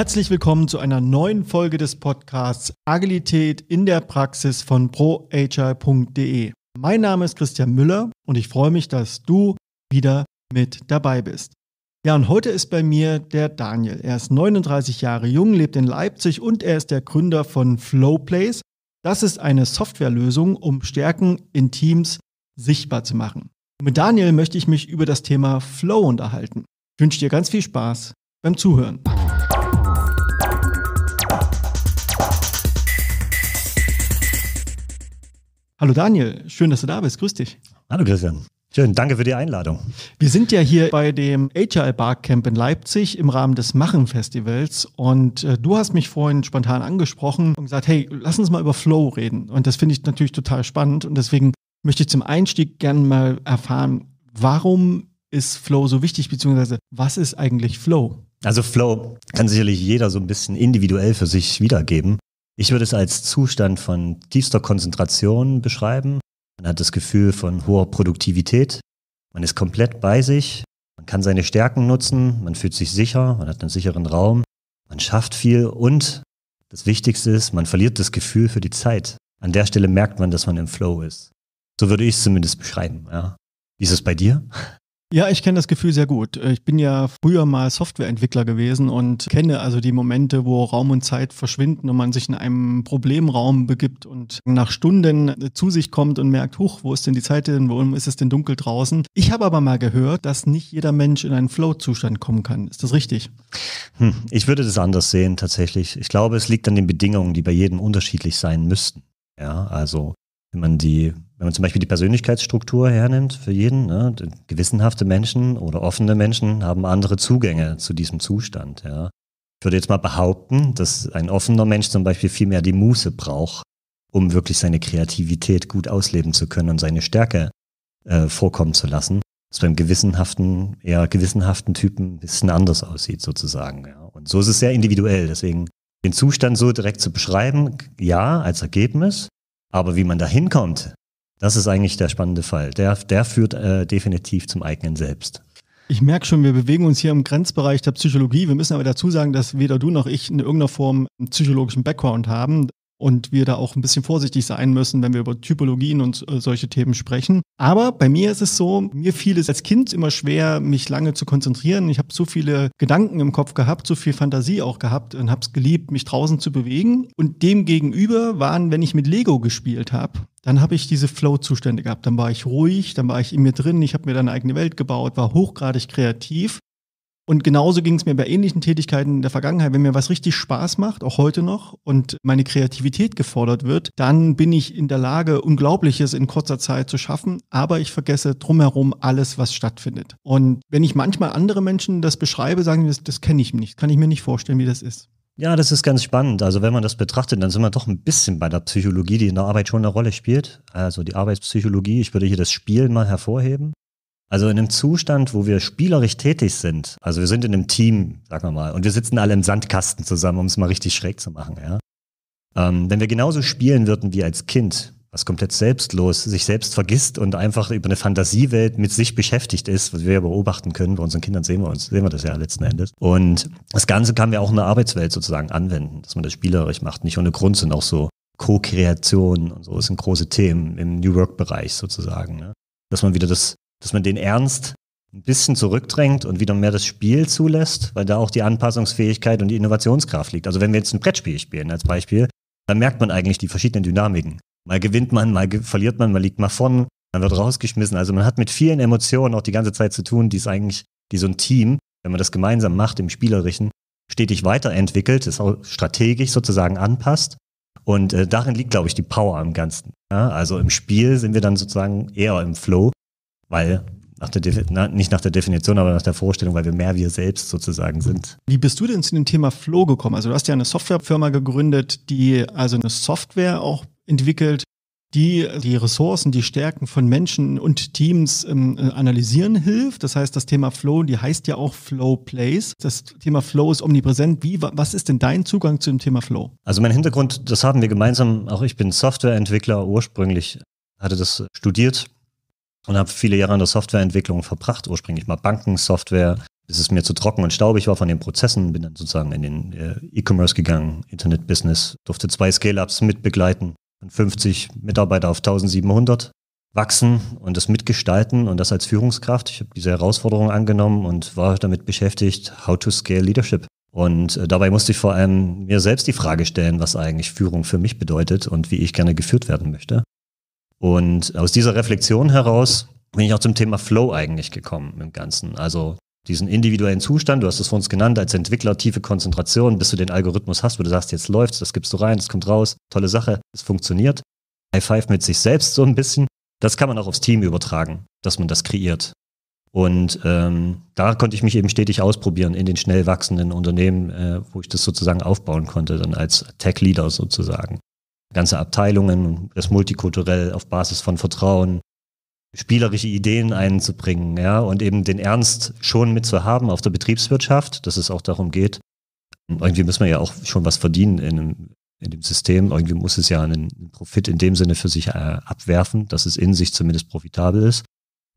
Herzlich willkommen zu einer neuen Folge des Podcasts Agilität in der Praxis von proagile.de. Mein Name ist Christian Müller und ich freue mich, dass du wieder mit dabei bist. Ja, und heute ist bei mir der Daniel. Er ist 39 Jahre jung, lebt in Leipzig und er ist der Gründer von Flowplace. Das ist eine Softwarelösung, um Stärken in Teams sichtbar zu machen. Und mit Daniel möchte ich mich über das Thema Flow unterhalten. Ich wünsche dir ganz viel Spaß beim Zuhören. Hallo Daniel, schön, dass du da bist. Grüß dich. Hallo Christian. Schön, danke für die Einladung. Wir sind ja hier bei dem HR Barcamp in Leipzig im Rahmen des Machen Festivals und äh, du hast mich vorhin spontan angesprochen und gesagt, hey, lass uns mal über Flow reden. Und das finde ich natürlich total spannend und deswegen möchte ich zum Einstieg gerne mal erfahren, warum ist Flow so wichtig, beziehungsweise was ist eigentlich Flow? Also Flow kann sicherlich jeder so ein bisschen individuell für sich wiedergeben. Ich würde es als Zustand von tiefster Konzentration beschreiben. Man hat das Gefühl von hoher Produktivität. Man ist komplett bei sich. Man kann seine Stärken nutzen. Man fühlt sich sicher. Man hat einen sicheren Raum. Man schafft viel und das Wichtigste ist, man verliert das Gefühl für die Zeit. An der Stelle merkt man, dass man im Flow ist. So würde ich es zumindest beschreiben. Ja. Wie ist es bei dir? Ja, ich kenne das Gefühl sehr gut. Äh, ich bin ja früher mal Softwareentwickler gewesen und kenne also die Momente, wo Raum und Zeit verschwinden und man sich in einem Problemraum begibt und nach Stunden äh, zu sich kommt und merkt, huch, wo ist denn die Zeit denn, warum ist es denn dunkel draußen? Ich habe aber mal gehört, dass nicht jeder Mensch in einen Flow-Zustand kommen kann. Ist das richtig? Hm, ich würde das anders sehen tatsächlich. Ich glaube, es liegt an den Bedingungen, die bei jedem unterschiedlich sein müssten. Ja, also wenn man die wenn man zum Beispiel die Persönlichkeitsstruktur hernimmt für jeden, ne, gewissenhafte Menschen oder offene Menschen haben andere Zugänge zu diesem Zustand. Ja. Ich würde jetzt mal behaupten, dass ein offener Mensch zum Beispiel viel mehr die Muße braucht, um wirklich seine Kreativität gut ausleben zu können und seine Stärke äh, vorkommen zu lassen. Das beim gewissenhaften, eher gewissenhaften Typen ein bisschen anders aussieht sozusagen. Ja. Und so ist es sehr individuell. Deswegen den Zustand so direkt zu beschreiben, ja, als Ergebnis, aber wie man da hinkommt, das ist eigentlich der spannende Fall. Der, der führt äh, definitiv zum eigenen Selbst. Ich merke schon, wir bewegen uns hier im Grenzbereich der Psychologie. Wir müssen aber dazu sagen, dass weder du noch ich in irgendeiner Form einen psychologischen Background haben und wir da auch ein bisschen vorsichtig sein müssen, wenn wir über Typologien und äh, solche Themen sprechen. Aber bei mir ist es so, mir fiel es als Kind immer schwer, mich lange zu konzentrieren. Ich habe so viele Gedanken im Kopf gehabt, so viel Fantasie auch gehabt und habe es geliebt, mich draußen zu bewegen. Und demgegenüber waren, wenn ich mit Lego gespielt habe, dann habe ich diese Flow-Zustände gehabt. Dann war ich ruhig, dann war ich in mir drin, ich habe mir dann eine eigene Welt gebaut, war hochgradig kreativ. Und genauso ging es mir bei ähnlichen Tätigkeiten in der Vergangenheit. Wenn mir was richtig Spaß macht, auch heute noch, und meine Kreativität gefordert wird, dann bin ich in der Lage, Unglaubliches in kurzer Zeit zu schaffen, aber ich vergesse drumherum alles, was stattfindet. Und wenn ich manchmal andere Menschen das beschreibe, sagen sie, das, das kenne ich nicht, kann ich mir nicht vorstellen, wie das ist. Ja, das ist ganz spannend. Also wenn man das betrachtet, dann sind wir doch ein bisschen bei der Psychologie, die in der Arbeit schon eine Rolle spielt. Also die Arbeitspsychologie, ich würde hier das Spiel mal hervorheben. Also in einem Zustand, wo wir spielerisch tätig sind, also wir sind in einem Team, sagen wir mal, und wir sitzen alle im Sandkasten zusammen, um es mal richtig schräg zu machen, ja. Ähm, wenn wir genauso spielen würden wie als Kind, was komplett selbstlos sich selbst vergisst und einfach über eine Fantasiewelt mit sich beschäftigt ist, was wir ja beobachten können. Bei unseren Kindern sehen wir uns, sehen wir das ja letzten Endes. Und das Ganze kann wir auch in der Arbeitswelt sozusagen anwenden, dass man das spielerisch macht. Nicht ohne Grund sind auch so Co-Kreation und so das sind große Themen im New Work-Bereich sozusagen. Ne? Dass man wieder das, dass man den Ernst ein bisschen zurückdrängt und wieder mehr das Spiel zulässt, weil da auch die Anpassungsfähigkeit und die Innovationskraft liegt. Also wenn wir jetzt ein Brettspiel spielen als Beispiel, dann merkt man eigentlich die verschiedenen Dynamiken. Mal gewinnt man, mal ge verliert man, mal liegt man von, man wird rausgeschmissen. Also man hat mit vielen Emotionen auch die ganze Zeit zu tun, die es eigentlich, die so ein Team, wenn man das gemeinsam macht im Spielerischen, stetig weiterentwickelt, es auch strategisch sozusagen anpasst. Und äh, darin liegt, glaube ich, die Power am Ganzen. Ja, also im Spiel sind wir dann sozusagen eher im Flow, weil nach der na, nicht nach der Definition, aber nach der Vorstellung, weil wir mehr wir selbst sozusagen sind. Wie bist du denn zu dem Thema Flow gekommen? Also du hast ja eine Softwarefirma gegründet, die also eine Software auch entwickelt, die die Ressourcen, die Stärken von Menschen und Teams ähm, äh, analysieren hilft. Das heißt, das Thema Flow, die heißt ja auch Flow Place. Das Thema Flow ist omnipräsent. Wie, was ist denn dein Zugang zu dem Thema Flow? Also mein Hintergrund, das haben wir gemeinsam. Auch ich bin Softwareentwickler ursprünglich, hatte das studiert und habe viele Jahre an der Softwareentwicklung verbracht. Ursprünglich mal Bankensoftware, Es ist mir zu trocken und staubig war von den Prozessen, bin dann sozusagen in den äh, E-Commerce gegangen, Internet-Business, durfte zwei Scale-Ups mitbegleiten von 50 Mitarbeiter auf 1700 wachsen und das mitgestalten und das als Führungskraft. Ich habe diese Herausforderung angenommen und war damit beschäftigt, how to scale leadership. Und äh, dabei musste ich vor allem mir selbst die Frage stellen, was eigentlich Führung für mich bedeutet und wie ich gerne geführt werden möchte. Und aus dieser Reflexion heraus bin ich auch zum Thema Flow eigentlich gekommen im Ganzen. Also diesen individuellen Zustand, du hast es vor uns genannt, als Entwickler tiefe Konzentration, bis du den Algorithmus hast, wo du sagst, jetzt läuft's, das gibst du rein, das kommt raus, tolle Sache, es funktioniert. High Five mit sich selbst so ein bisschen. Das kann man auch aufs Team übertragen, dass man das kreiert. Und ähm, da konnte ich mich eben stetig ausprobieren in den schnell wachsenden Unternehmen, äh, wo ich das sozusagen aufbauen konnte, dann als Tech-Leader sozusagen. Ganze Abteilungen, das multikulturell auf Basis von Vertrauen, spielerische Ideen einzubringen, ja, und eben den Ernst schon mitzuhaben auf der Betriebswirtschaft, dass es auch darum geht, irgendwie müssen wir ja auch schon was verdienen in, einem, in dem System, irgendwie muss es ja einen Profit in dem Sinne für sich äh, abwerfen, dass es in sich zumindest profitabel ist.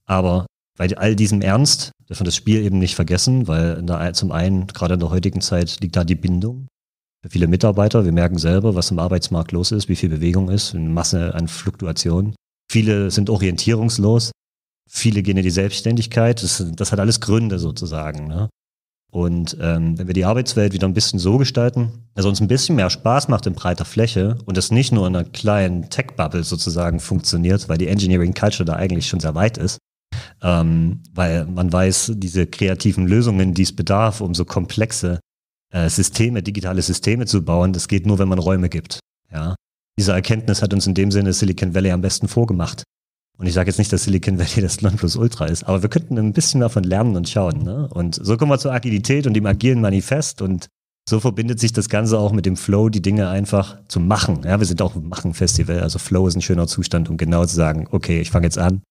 Aber bei all diesem Ernst darf man das Spiel eben nicht vergessen, weil der, zum einen, gerade in der heutigen Zeit, liegt da die Bindung für viele Mitarbeiter. Wir merken selber, was im Arbeitsmarkt los ist, wie viel Bewegung ist, eine Masse an Fluktuationen. Viele sind orientierungslos. Viele gehen in die Selbstständigkeit. Das, das hat alles Gründe sozusagen. Ne? Und ähm, wenn wir die Arbeitswelt wieder ein bisschen so gestalten, dass uns ein bisschen mehr Spaß macht in breiter Fläche und das nicht nur in einer kleinen Tech-Bubble sozusagen funktioniert, weil die Engineering Culture da eigentlich schon sehr weit ist, ähm, weil man weiß, diese kreativen Lösungen, die es bedarf, um so komplexe äh, Systeme, digitale Systeme zu bauen, das geht nur, wenn man Räume gibt. Ja? Diese Erkenntnis hat uns in dem Sinne Silicon Valley am besten vorgemacht. Und ich sage jetzt nicht, dass Silicon Valley das Nonplusultra ist, aber wir könnten ein bisschen davon lernen und schauen. Ne? Und so kommen wir zur Agilität und dem agilen Manifest und so verbindet sich das Ganze auch mit dem Flow, die Dinge einfach zu machen. Ja, wir sind auch ein Machen-Festival, also Flow ist ein schöner Zustand, um genau zu sagen, okay, ich fange jetzt an,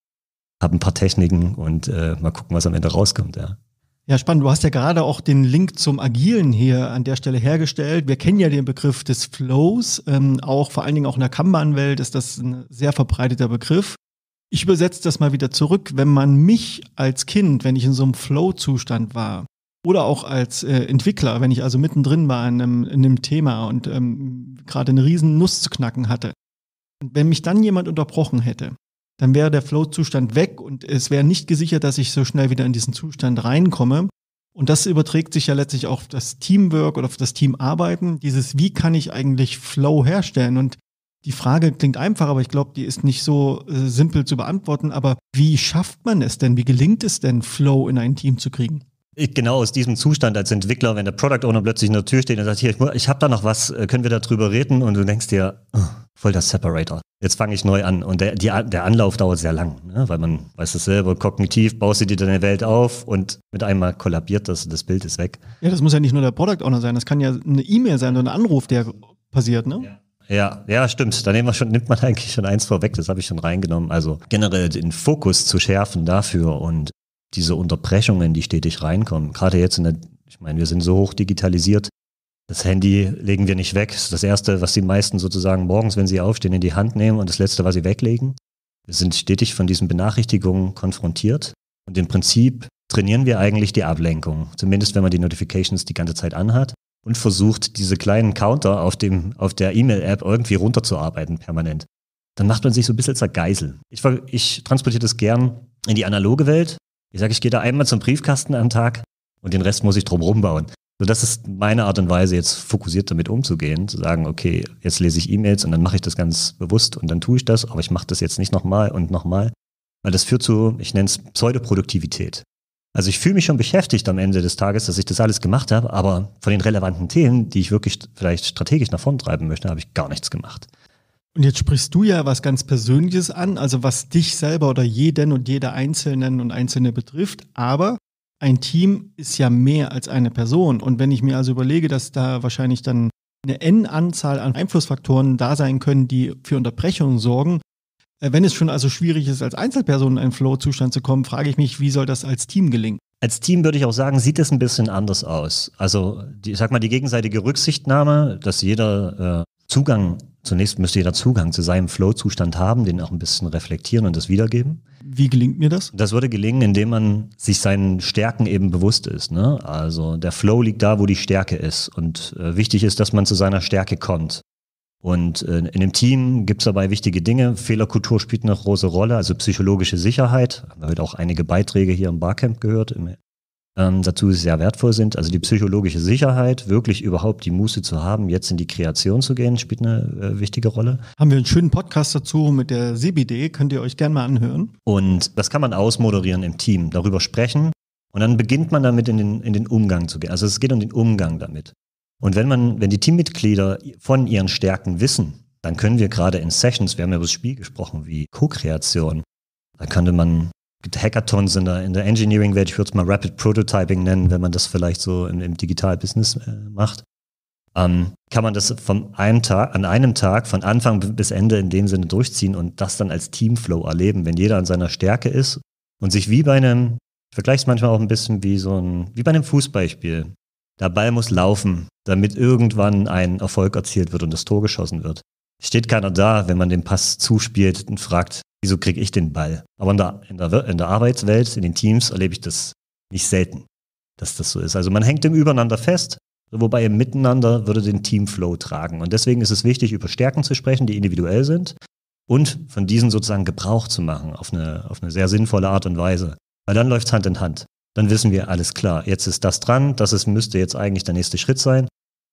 habe ein paar Techniken und äh, mal gucken, was am Ende rauskommt. Ja. Ja, spannend. Du hast ja gerade auch den Link zum Agilen hier an der Stelle hergestellt. Wir kennen ja den Begriff des Flows. Ähm, auch vor allen Dingen auch in der Kanban-Welt ist das ein sehr verbreiteter Begriff. Ich übersetze das mal wieder zurück. Wenn man mich als Kind, wenn ich in so einem Flow-Zustand war, oder auch als äh, Entwickler, wenn ich also mittendrin war in einem, in einem Thema und ähm, gerade eine riesen Nuss zu knacken hatte, wenn mich dann jemand unterbrochen hätte dann wäre der Flow-Zustand weg und es wäre nicht gesichert, dass ich so schnell wieder in diesen Zustand reinkomme. Und das überträgt sich ja letztlich auch auf das Teamwork oder auf das Teamarbeiten. Dieses, wie kann ich eigentlich Flow herstellen? Und die Frage klingt einfach, aber ich glaube, die ist nicht so äh, simpel zu beantworten. Aber wie schafft man es denn? Wie gelingt es denn, Flow in ein Team zu kriegen? Genau aus diesem Zustand als Entwickler, wenn der Product Owner plötzlich in der Tür steht und sagt, hier, ich, ich habe da noch was, äh, können wir da drüber reden? Und du denkst dir, oh, voll der Separator. Jetzt fange ich neu an. Und der, die, der Anlauf dauert sehr lang, ne? weil man weiß es selber, kognitiv baust du dir deine Welt auf und mit einmal kollabiert das und das Bild ist weg. Ja, das muss ja nicht nur der Product Owner sein, das kann ja eine E-Mail sein oder ein Anruf, der passiert, ne? Ja. Ja, ja, stimmt. Da nehmen schon, nimmt man eigentlich schon eins vorweg. Das habe ich schon reingenommen. Also generell den Fokus zu schärfen dafür und diese Unterbrechungen, die stetig reinkommen, gerade jetzt in der, ich meine, wir sind so hoch digitalisiert, das Handy legen wir nicht weg. Das ist das Erste, was die meisten sozusagen morgens, wenn sie aufstehen, in die Hand nehmen und das Letzte, was sie weglegen. Wir sind stetig von diesen Benachrichtigungen konfrontiert und im Prinzip trainieren wir eigentlich die Ablenkung, zumindest wenn man die Notifications die ganze Zeit anhat und versucht, diese kleinen Counter auf, dem, auf der E-Mail-App irgendwie runterzuarbeiten permanent. Dann macht man sich so ein bisschen zur Geisel. Ich, ich transportiere das gern in die analoge Welt, ich sage, ich gehe da einmal zum Briefkasten am Tag und den Rest muss ich drumherum bauen. So, das ist meine Art und Weise, jetzt fokussiert damit umzugehen, zu sagen, okay, jetzt lese ich E-Mails und dann mache ich das ganz bewusst und dann tue ich das, aber ich mache das jetzt nicht nochmal und nochmal. Weil das führt zu, ich nenne es Pseudoproduktivität. Also ich fühle mich schon beschäftigt am Ende des Tages, dass ich das alles gemacht habe, aber von den relevanten Themen, die ich wirklich vielleicht strategisch nach vorn treiben möchte, habe ich gar nichts gemacht. Und jetzt sprichst du ja was ganz Persönliches an, also was dich selber oder jeden und jeder Einzelnen und Einzelne betrifft. Aber ein Team ist ja mehr als eine Person. Und wenn ich mir also überlege, dass da wahrscheinlich dann eine N-Anzahl an Einflussfaktoren da sein können, die für Unterbrechungen sorgen, äh, wenn es schon also schwierig ist, als Einzelperson in einen Flow-Zustand zu kommen, frage ich mich, wie soll das als Team gelingen? Als Team würde ich auch sagen, sieht es ein bisschen anders aus. Also, die, ich sag mal, die gegenseitige Rücksichtnahme, dass jeder äh, Zugang Zunächst müsste jeder Zugang zu seinem Flow-Zustand haben, den auch ein bisschen reflektieren und das wiedergeben. Wie gelingt mir das? Das würde gelingen, indem man sich seinen Stärken eben bewusst ist. Ne? Also der Flow liegt da, wo die Stärke ist. Und äh, wichtig ist, dass man zu seiner Stärke kommt. Und äh, in dem Team gibt es dabei wichtige Dinge. Fehlerkultur spielt eine große Rolle, also psychologische Sicherheit. Haben wir heute auch einige Beiträge hier im Barcamp gehört, im ähm, dazu sehr wertvoll sind. Also die psychologische Sicherheit, wirklich überhaupt die Muße zu haben, jetzt in die Kreation zu gehen, spielt eine äh, wichtige Rolle. Haben wir einen schönen Podcast dazu mit der CBD, könnt ihr euch gerne mal anhören. Und das kann man ausmoderieren im Team, darüber sprechen und dann beginnt man damit in den, in den Umgang zu gehen. Also es geht um den Umgang damit. Und wenn man, wenn die Teammitglieder von ihren Stärken wissen, dann können wir gerade in Sessions, wir haben ja über das Spiel gesprochen, wie Co-Kreation, da könnte man Hackathons in der, in der Engineering-Welt, ich würde es mal Rapid Prototyping nennen, wenn man das vielleicht so im, im Digital-Business äh, macht, ähm, kann man das von einem Tag, an einem Tag von Anfang bis Ende in dem Sinne durchziehen und das dann als Teamflow erleben, wenn jeder an seiner Stärke ist und sich wie bei einem, ich vergleiche es manchmal auch ein bisschen wie so ein, wie bei einem Fußballspiel. Der Ball muss laufen, damit irgendwann ein Erfolg erzielt wird und das Tor geschossen wird. Steht keiner da, wenn man den Pass zuspielt und fragt, wieso kriege ich den Ball? Aber in der, in, der, in der Arbeitswelt, in den Teams erlebe ich das nicht selten, dass das so ist. Also man hängt im Übereinander fest, wobei im Miteinander würde den Teamflow tragen. Und deswegen ist es wichtig, über Stärken zu sprechen, die individuell sind und von diesen sozusagen Gebrauch zu machen auf eine, auf eine sehr sinnvolle Art und Weise. Weil dann läuft es Hand in Hand. Dann wissen wir, alles klar, jetzt ist das dran, das ist, müsste jetzt eigentlich der nächste Schritt sein.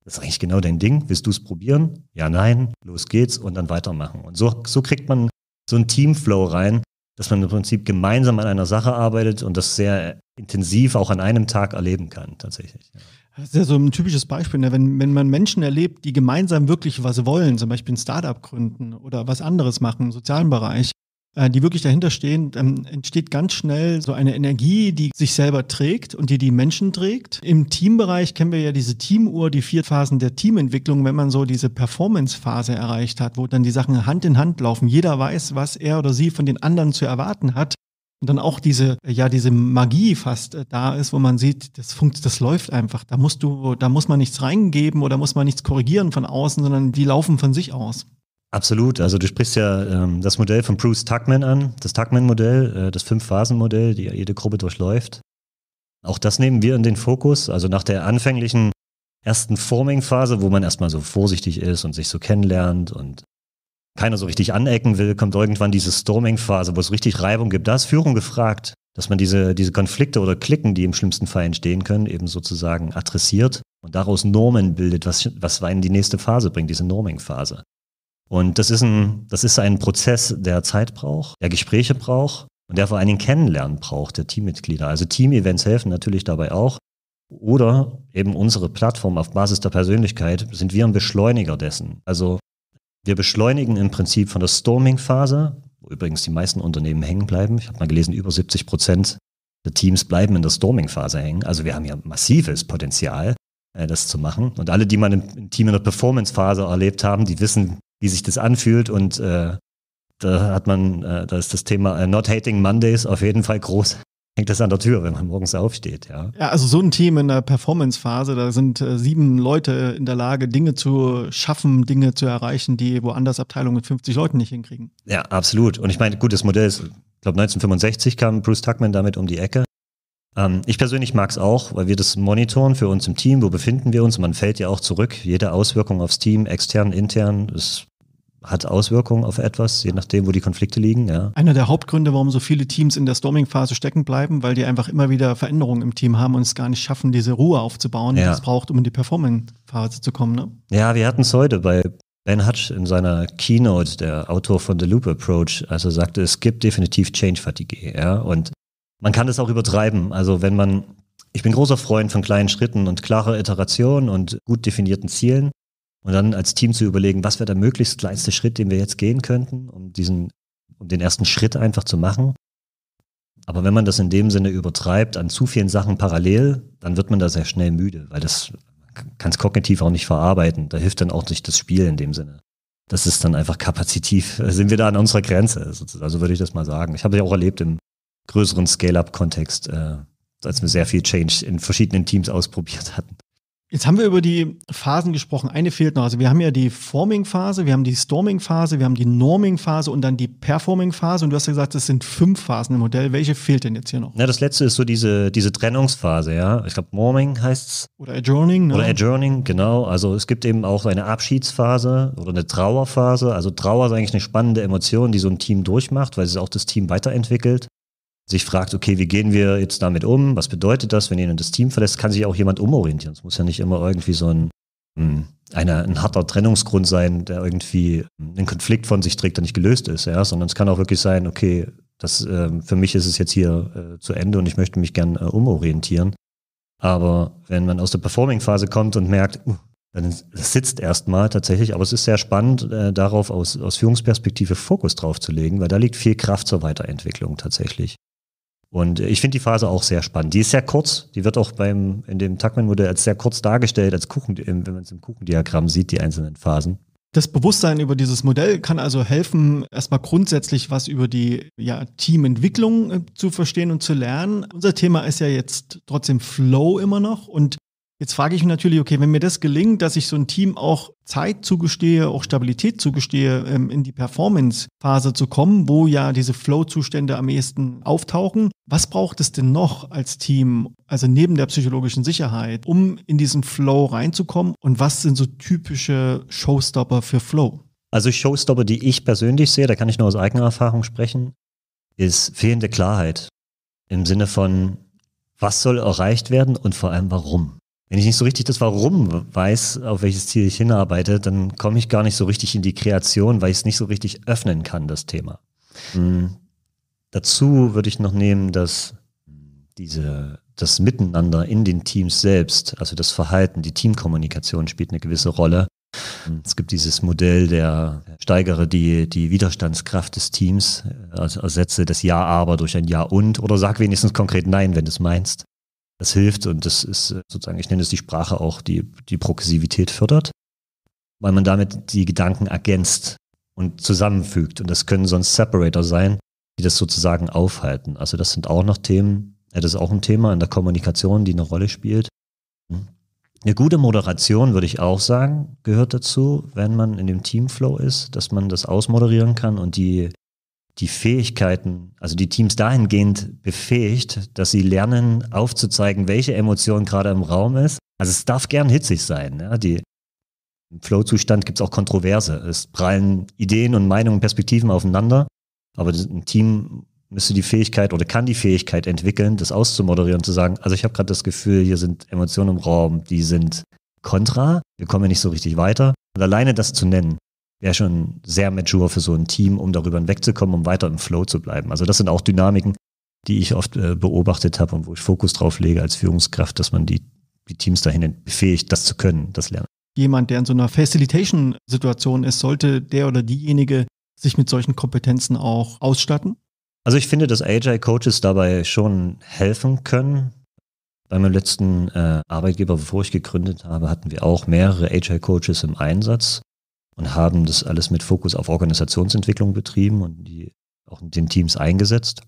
Das ist eigentlich genau dein Ding. Willst du es probieren? Ja, nein, los geht's und dann weitermachen. Und so, so kriegt man so ein Teamflow rein, dass man im Prinzip gemeinsam an einer Sache arbeitet und das sehr intensiv auch an einem Tag erleben kann, tatsächlich. Ja. Das ist ja so ein typisches Beispiel, ne? wenn, wenn man Menschen erlebt, die gemeinsam wirklich was wollen, zum Beispiel ein Startup gründen oder was anderes machen im sozialen Bereich, äh, die wirklich dahinter stehen, dann entsteht ganz schnell so eine Energie, die sich selber trägt und die die Menschen trägt. Im Teambereich kennen wir ja diese Teamuhr, die vier Phasen der Teamentwicklung, wenn man so diese Performance-Phase erreicht hat, wo dann die Sachen Hand in Hand laufen. Jeder weiß, was er oder sie von den anderen zu erwarten hat. Und dann auch diese, ja, diese Magie fast äh, da ist, wo man sieht, das funkt, das läuft einfach. Da musst du, da muss man nichts reingeben oder muss man nichts korrigieren von außen, sondern die laufen von sich aus. Absolut. Also du sprichst ja ähm, das Modell von Bruce Tuckman an, das Tuckman-Modell, äh, das Fünf-Phasen-Modell, die jede Gruppe durchläuft. Auch das nehmen wir in den Fokus. Also nach der anfänglichen ersten Forming-Phase, wo man erstmal so vorsichtig ist und sich so kennenlernt und keiner so richtig anecken will, kommt irgendwann diese Storming-Phase, wo es richtig Reibung gibt. Da ist Führung gefragt, dass man diese, diese Konflikte oder Klicken, die im schlimmsten Fall entstehen können, eben sozusagen adressiert und daraus Normen bildet, was, was einen die nächste Phase bringt, diese Norming-Phase. Und das ist ein, das ist ein Prozess, der Zeit braucht, der Gespräche braucht und der vor allen Dingen Kennenlernen braucht, der Teammitglieder. Also Team-Events helfen natürlich dabei auch. Oder eben unsere Plattform auf Basis der Persönlichkeit sind wir ein Beschleuniger dessen. Also wir beschleunigen im Prinzip von der Storming-Phase, wo übrigens die meisten Unternehmen hängen bleiben. Ich habe mal gelesen, über 70 Prozent der Teams bleiben in der Storming-Phase hängen. Also wir haben hier massives Potenzial, äh, das zu machen. Und alle, die mal im Team in der Performance-Phase erlebt haben, die wissen, wie sich das anfühlt. Und äh, da hat man, äh, da ist das Thema äh, Not Hating Mondays auf jeden Fall groß. Hängt das an der Tür, wenn man morgens aufsteht, ja. Ja, also so ein Team in der Performance-Phase, da sind äh, sieben Leute in der Lage, Dinge zu schaffen, Dinge zu erreichen, die woanders Abteilungen mit 50 Leuten nicht hinkriegen. Ja, absolut. Und ich meine, gutes Modell ist, ich glaube 1965 kam Bruce Tuckman damit um die Ecke ähm, ich persönlich mag es auch, weil wir das monitoren für uns im Team, wo befinden wir uns. Man fällt ja auch zurück. Jede Auswirkung aufs Team, extern, intern, ist hat Auswirkungen auf etwas, je nachdem, wo die Konflikte liegen. Ja. Einer der Hauptgründe, warum so viele Teams in der Storming-Phase stecken bleiben, weil die einfach immer wieder Veränderungen im Team haben und es gar nicht schaffen, diese Ruhe aufzubauen, ja. die es braucht, um in die Performing-Phase zu kommen. Ne? Ja, wir hatten es heute bei Ben Hutch in seiner Keynote, der Autor von The Loop Approach, als er sagte, es gibt definitiv Change-Fatigue. Ja? Und man kann das auch übertreiben. Also wenn man, ich bin großer Freund von kleinen Schritten und klarer Iteration und gut definierten Zielen. Und dann als Team zu überlegen, was wäre der möglichst kleinste Schritt, den wir jetzt gehen könnten, um diesen, um den ersten Schritt einfach zu machen. Aber wenn man das in dem Sinne übertreibt, an zu vielen Sachen parallel, dann wird man da sehr schnell müde, weil das kann es kognitiv auch nicht verarbeiten. Da hilft dann auch nicht das Spiel in dem Sinne. Das ist dann einfach kapazitiv, sind wir da an unserer Grenze, also würde ich das mal sagen. Ich habe ja auch erlebt im größeren Scale-up-Kontext, äh, als wir sehr viel Change in verschiedenen Teams ausprobiert hatten. Jetzt haben wir über die Phasen gesprochen. Eine fehlt noch. Also wir haben ja die Forming-Phase, wir haben die Storming-Phase, wir haben die Norming-Phase und dann die Performing-Phase. Und du hast ja gesagt, es sind fünf Phasen im Modell. Welche fehlt denn jetzt hier noch? Na, das letzte ist so diese, diese Trennungsphase, ja. Ich glaube, Norming heißt's. Oder Adjourning, ne? Oder Adjourning, genau. Also es gibt eben auch eine Abschiedsphase oder eine Trauerphase. Also Trauer ist eigentlich eine spannende Emotion, die so ein Team durchmacht, weil es auch das Team weiterentwickelt sich fragt, okay, wie gehen wir jetzt damit um? Was bedeutet das, wenn jemand das Team verlässt? Kann sich auch jemand umorientieren. Es muss ja nicht immer irgendwie so ein, hm, eine, ein harter Trennungsgrund sein, der irgendwie hm, einen Konflikt von sich trägt, der nicht gelöst ist, ja, sondern es kann auch wirklich sein, okay, das, ähm, für mich ist es jetzt hier äh, zu Ende und ich möchte mich gern äh, umorientieren. Aber wenn man aus der Performing-Phase kommt und merkt, uh, dann sitzt erstmal tatsächlich, aber es ist sehr spannend, äh, darauf aus, aus Führungsperspektive Fokus drauf zu legen, weil da liegt viel Kraft zur Weiterentwicklung tatsächlich. Und äh, ich finde die Phase auch sehr spannend. Die ist sehr kurz. Die wird auch beim, in dem Tuckman-Modell als sehr kurz dargestellt, als Kuchen, wenn man es im Kuchendiagramm sieht, die einzelnen Phasen. Das Bewusstsein über dieses Modell kann also helfen, erstmal grundsätzlich was über die ja, Teamentwicklung äh, zu verstehen und zu lernen. Unser Thema ist ja jetzt trotzdem Flow immer noch und Jetzt frage ich mich natürlich, okay, wenn mir das gelingt, dass ich so ein Team auch Zeit zugestehe, auch Stabilität zugestehe, ähm, in die Performance-Phase zu kommen, wo ja diese Flow-Zustände am ehesten auftauchen, was braucht es denn noch als Team, also neben der psychologischen Sicherheit, um in diesen Flow reinzukommen? Und was sind so typische Showstopper für Flow? Also Showstopper, die ich persönlich sehe, da kann ich nur aus eigener Erfahrung sprechen, ist fehlende Klarheit im Sinne von, was soll erreicht werden und vor allem warum wenn ich nicht so richtig das Warum weiß, auf welches Ziel ich hinarbeite, dann komme ich gar nicht so richtig in die Kreation, weil ich es nicht so richtig öffnen kann, das Thema. Mhm. Dazu würde ich noch nehmen, dass diese, das Miteinander in den Teams selbst, also das Verhalten, die Teamkommunikation spielt eine gewisse Rolle. Hm. Es gibt dieses Modell der steigere die, die Widerstandskraft des Teams, also ersetze das Ja aber durch ein Ja und oder sag wenigstens konkret Nein, wenn du es meinst. Das hilft und das ist äh, sozusagen, ich nenne es die Sprache auch, die die Progressivität fördert, weil man damit die Gedanken ergänzt und zusammenfügt. Und das können sonst Separator sein, die das sozusagen aufhalten. Also das sind auch noch Themen, äh, das ist auch ein Thema in der Kommunikation, die eine Rolle spielt. Hm. Eine gute Moderation, würde ich auch sagen, gehört dazu, wenn man in dem Teamflow ist, dass man das ausmoderieren kann und die die Fähigkeiten, also die Teams dahingehend befähigt, dass sie lernen, aufzuzeigen, welche Emotion gerade im Raum ist. Also es darf gern hitzig sein. Ja? Die, Im Flow-Zustand gibt es auch Kontroverse. Es prallen Ideen und Meinungen, Perspektiven aufeinander. Aber ein Team müsste die Fähigkeit oder kann die Fähigkeit entwickeln, das auszumoderieren, zu sagen, also ich habe gerade das Gefühl, hier sind Emotionen im Raum, die sind kontra, wir kommen ja nicht so richtig weiter. Und alleine das zu nennen, wäre schon sehr mature für so ein Team, um darüber hinwegzukommen, um weiter im Flow zu bleiben. Also das sind auch Dynamiken, die ich oft äh, beobachtet habe und wo ich Fokus drauf lege als Führungskraft, dass man die, die Teams dahin befähigt, das zu können, das Lernen. Jemand, der in so einer Facilitation-Situation ist, sollte der oder diejenige sich mit solchen Kompetenzen auch ausstatten? Also ich finde, dass Agile-Coaches dabei schon helfen können. Bei meinem letzten äh, Arbeitgeber, bevor ich gegründet habe, hatten wir auch mehrere Agile-Coaches im Einsatz und haben das alles mit Fokus auf Organisationsentwicklung betrieben und die auch in den Teams eingesetzt.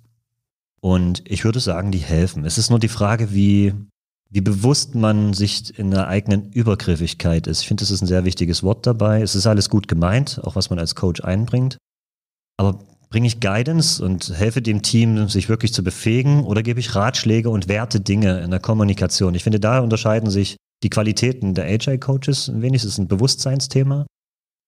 Und ich würde sagen, die helfen. Es ist nur die Frage, wie, wie bewusst man sich in der eigenen Übergriffigkeit ist. Ich finde, das ist ein sehr wichtiges Wort dabei. Es ist alles gut gemeint, auch was man als Coach einbringt. Aber bringe ich Guidance und helfe dem Team, sich wirklich zu befähigen oder gebe ich Ratschläge und werte Dinge in der Kommunikation? Ich finde, da unterscheiden sich die Qualitäten der HI-Coaches ein wenig. Es ist ein Bewusstseinsthema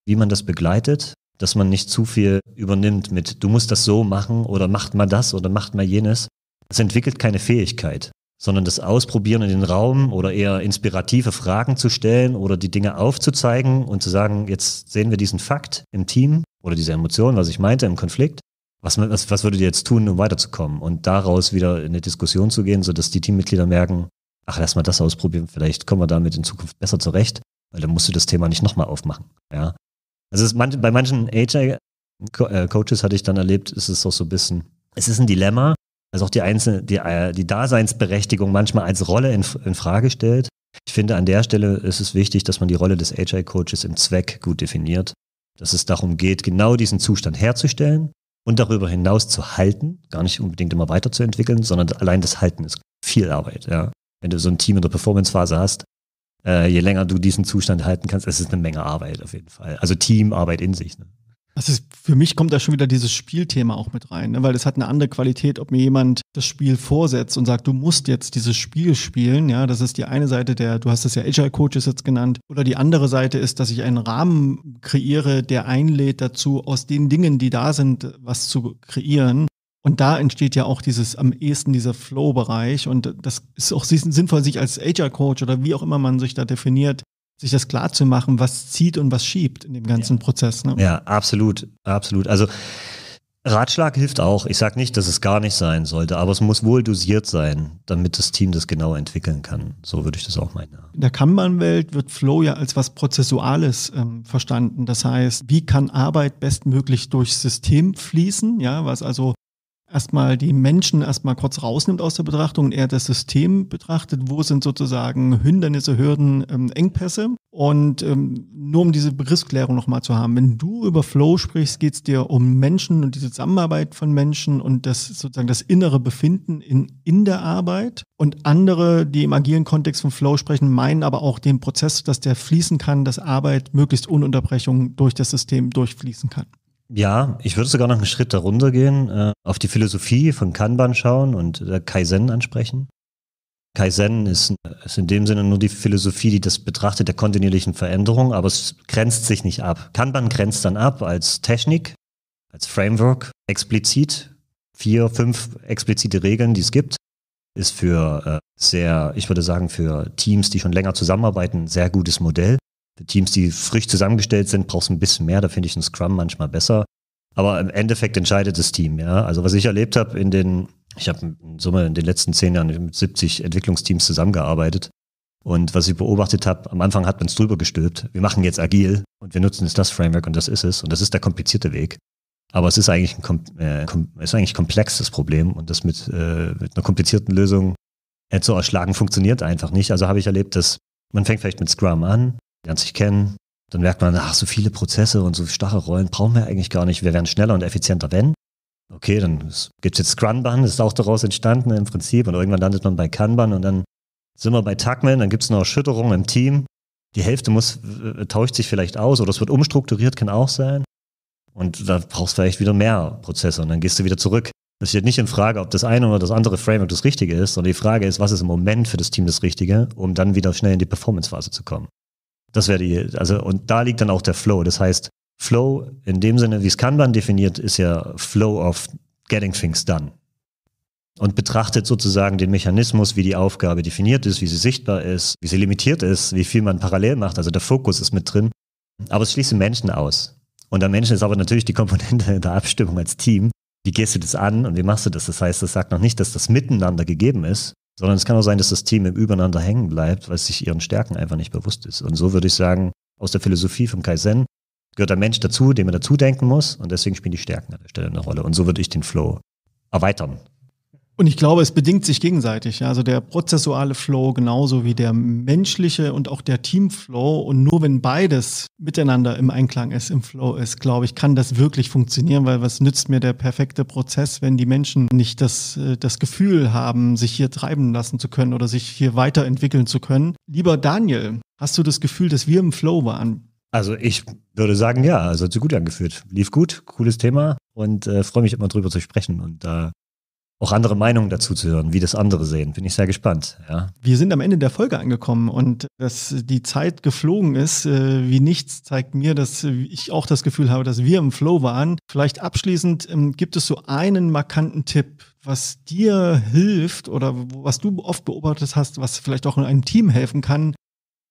wie man das begleitet, dass man nicht zu viel übernimmt mit, du musst das so machen oder macht mal das oder macht mal jenes. Es entwickelt keine Fähigkeit, sondern das Ausprobieren in den Raum oder eher inspirative Fragen zu stellen oder die Dinge aufzuzeigen und zu sagen, jetzt sehen wir diesen Fakt im Team oder diese Emotion, was ich meinte, im Konflikt. Was, was, was würdet ihr jetzt tun, um weiterzukommen? Und daraus wieder in eine Diskussion zu gehen, sodass die Teammitglieder merken, ach, lass mal das ausprobieren, vielleicht kommen wir damit in Zukunft besser zurecht, weil dann musst du das Thema nicht nochmal aufmachen. Ja? Also es, bei manchen HR-Coaches äh, hatte ich dann erlebt, ist es doch so ein bisschen, es ist ein Dilemma, also auch die einzelne, die, äh, die Daseinsberechtigung manchmal als Rolle in, in Frage stellt. Ich finde, an der Stelle ist es wichtig, dass man die Rolle des HR-Coaches im Zweck gut definiert, dass es darum geht, genau diesen Zustand herzustellen und darüber hinaus zu halten, gar nicht unbedingt immer weiterzuentwickeln, sondern allein das Halten ist viel Arbeit. Ja. Wenn du so ein Team in der Performance-Phase hast, äh, je länger du diesen Zustand halten kannst, es ist eine Menge Arbeit auf jeden Fall. Also Teamarbeit in sich. Ne? Das ist, für mich kommt da schon wieder dieses Spielthema auch mit rein, ne? weil es hat eine andere Qualität, ob mir jemand das Spiel vorsetzt und sagt, du musst jetzt dieses Spiel spielen. Ja, das ist die eine Seite der, du hast es ja Agile Coaches jetzt genannt. Oder die andere Seite ist, dass ich einen Rahmen kreiere, der einlädt dazu, aus den Dingen, die da sind, was zu kreieren. Und da entsteht ja auch dieses am ehesten dieser Flow-Bereich. Und das ist auch sinnvoll, sich als HR-Coach oder wie auch immer man sich da definiert, sich das klar zu machen, was zieht und was schiebt in dem ganzen ja. Prozess. Ne? Ja, absolut, absolut. Also Ratschlag hilft auch. Ich sage nicht, dass es gar nicht sein sollte, aber es muss wohl dosiert sein, damit das Team das genau entwickeln kann. So würde ich das auch meinen. In der Kanban-Welt wird Flow ja als was Prozessuales ähm, verstanden. Das heißt, wie kann Arbeit bestmöglich durchs System fließen? Ja, was also erstmal die Menschen erstmal kurz rausnimmt aus der Betrachtung und eher das System betrachtet, wo sind sozusagen Hindernisse, Hürden, ähm, Engpässe. Und ähm, nur um diese Begriffsklärung nochmal zu haben, wenn du über Flow sprichst, geht es dir um Menschen und die Zusammenarbeit von Menschen und das sozusagen das innere Befinden in, in der Arbeit. Und andere, die im agilen Kontext von Flow sprechen, meinen aber auch den Prozess, dass der fließen kann, dass Arbeit möglichst ohne Unterbrechung durch das System durchfließen kann. Ja, ich würde sogar noch einen Schritt darunter gehen, äh, auf die Philosophie von Kanban schauen und äh, Kaizen ansprechen. Kaizen ist, ist, in dem Sinne nur die Philosophie, die das betrachtet der kontinuierlichen Veränderung, aber es grenzt sich nicht ab. Kanban grenzt dann ab als Technik, als Framework, explizit. Vier, fünf explizite Regeln, die es gibt, ist für äh, sehr, ich würde sagen, für Teams, die schon länger zusammenarbeiten, ein sehr gutes Modell. Teams, die frisch zusammengestellt sind, brauchst ein bisschen mehr. Da finde ich einen Scrum manchmal besser. Aber im Endeffekt entscheidet das Team, ja. Also was ich erlebt habe in den, ich habe in Summe in den letzten zehn Jahren mit 70 Entwicklungsteams zusammengearbeitet. Und was ich beobachtet habe, am Anfang hat man es drüber gestülpt. Wir machen jetzt agil und wir nutzen jetzt das Framework und das ist es. Und das ist der komplizierte Weg. Aber es ist eigentlich ein äh, ist eigentlich komplexes Problem und das mit, äh, mit einer komplizierten Lösung äh, zu erschlagen funktioniert einfach nicht. Also habe ich erlebt, dass man fängt vielleicht mit Scrum an, lernt sich kennen, dann merkt man, ach, so viele Prozesse und so starre Rollen brauchen wir eigentlich gar nicht. Wir werden schneller und effizienter, wenn. Okay, dann gibt es jetzt Scrumban, das ist auch daraus entstanden im Prinzip. Und irgendwann landet man bei Kanban und dann sind wir bei Tuckman, dann gibt es eine Erschütterung im Team. Die Hälfte muss, äh, tauscht sich vielleicht aus oder es wird umstrukturiert, kann auch sein. Und da brauchst du vielleicht wieder mehr Prozesse und dann gehst du wieder zurück. Das steht nicht in Frage, ob das eine oder das andere Framework das Richtige ist, sondern die Frage ist, was ist im Moment für das Team das Richtige, um dann wieder schnell in die Performance-Phase zu kommen. Das wäre die, also, und da liegt dann auch der Flow. Das heißt, Flow in dem Sinne, wie es Kanban definiert, ist ja Flow of getting things done. Und betrachtet sozusagen den Mechanismus, wie die Aufgabe definiert ist, wie sie sichtbar ist, wie sie limitiert ist, wie viel man parallel macht. Also der Fokus ist mit drin. Aber es schließt den Menschen aus. Und der Mensch ist aber natürlich die Komponente der Abstimmung als Team. Wie gehst du das an und wie machst du das? Das heißt, das sagt noch nicht, dass das miteinander gegeben ist, sondern es kann auch sein, dass das Team im Übereinander hängen bleibt, weil es sich ihren Stärken einfach nicht bewusst ist. Und so würde ich sagen, aus der Philosophie vom Kaizen gehört der Mensch dazu, dem man dazu denken muss und deswegen spielen die Stärken an der Stelle eine Rolle. Und so würde ich den Flow erweitern und ich glaube, es bedingt sich gegenseitig. Also der prozessuale Flow genauso wie der menschliche und auch der Teamflow. Und nur wenn beides miteinander im Einklang ist, im Flow ist, glaube ich, kann das wirklich funktionieren, weil was nützt mir der perfekte Prozess, wenn die Menschen nicht das, äh, das Gefühl haben, sich hier treiben lassen zu können oder sich hier weiterentwickeln zu können? Lieber Daniel, hast du das Gefühl, dass wir im Flow waren? Also ich würde sagen, ja, also hat sich gut angefühlt. Lief gut, cooles Thema und äh, freue mich immer drüber zu sprechen und da auch andere Meinungen dazu zu hören, wie das andere sehen. Bin ich sehr gespannt. Ja. Wir sind am Ende der Folge angekommen und dass die Zeit geflogen ist, äh, wie nichts, zeigt mir, dass ich auch das Gefühl habe, dass wir im Flow waren. Vielleicht abschließend ähm, gibt es so einen markanten Tipp, was dir hilft oder was du oft beobachtet hast, was vielleicht auch in einem Team helfen kann,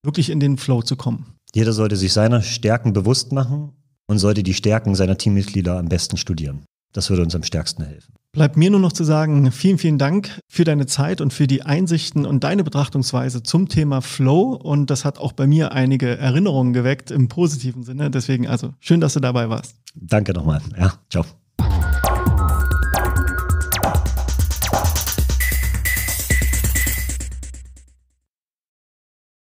wirklich in den Flow zu kommen. Jeder sollte sich seiner Stärken bewusst machen und sollte die Stärken seiner Teammitglieder am besten studieren. Das würde uns am stärksten helfen. Bleibt mir nur noch zu sagen, vielen, vielen Dank für deine Zeit und für die Einsichten und deine Betrachtungsweise zum Thema Flow. Und das hat auch bei mir einige Erinnerungen geweckt im positiven Sinne. Deswegen also schön, dass du dabei warst. Danke nochmal. Ja, ciao.